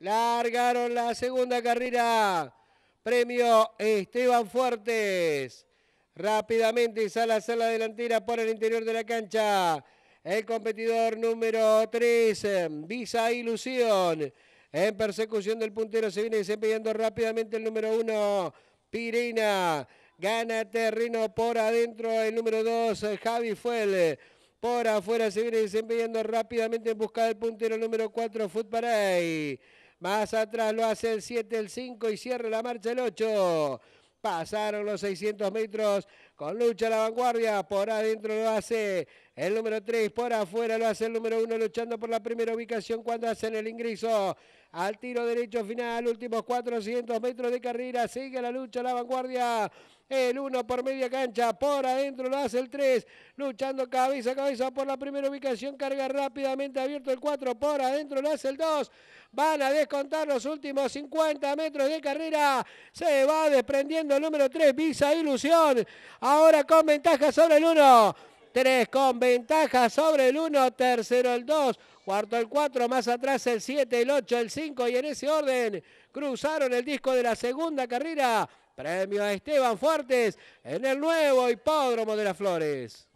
Largaron la segunda carrera. Premio Esteban Fuertes. Rápidamente sale a la delantera por el interior de la cancha. El competidor número 3, Visa Ilusión. En persecución del puntero se viene desempeñando rápidamente el número 1, Pirina. Gana terreno por adentro el número 2, Javi Fuel. Por afuera se viene desempeñando rápidamente en busca del puntero número 4, Footparay más atrás lo hace el 7, el 5 y cierra la marcha el 8. Pasaron los 600 metros con lucha a la vanguardia. Por adentro lo hace el número 3 por afuera lo hace el número 1 luchando por la primera ubicación cuando hacen el ingreso. Al tiro derecho final, últimos 400 metros de carrera, sigue la lucha, la vanguardia. El 1 por media cancha, por adentro lo hace el 3, luchando cabeza a cabeza por la primera ubicación, carga rápidamente abierto el 4, por adentro lo hace el 2. Van a descontar los últimos 50 metros de carrera. Se va desprendiendo el número 3, Visa Ilusión. Ahora con ventaja sobre el 1. Tres con ventaja sobre el uno, tercero el dos, cuarto el cuatro, más atrás el siete, el ocho, el cinco. y en ese orden cruzaron el disco de la segunda carrera. Premio a Esteban Fuertes en el nuevo hipódromo de las Flores.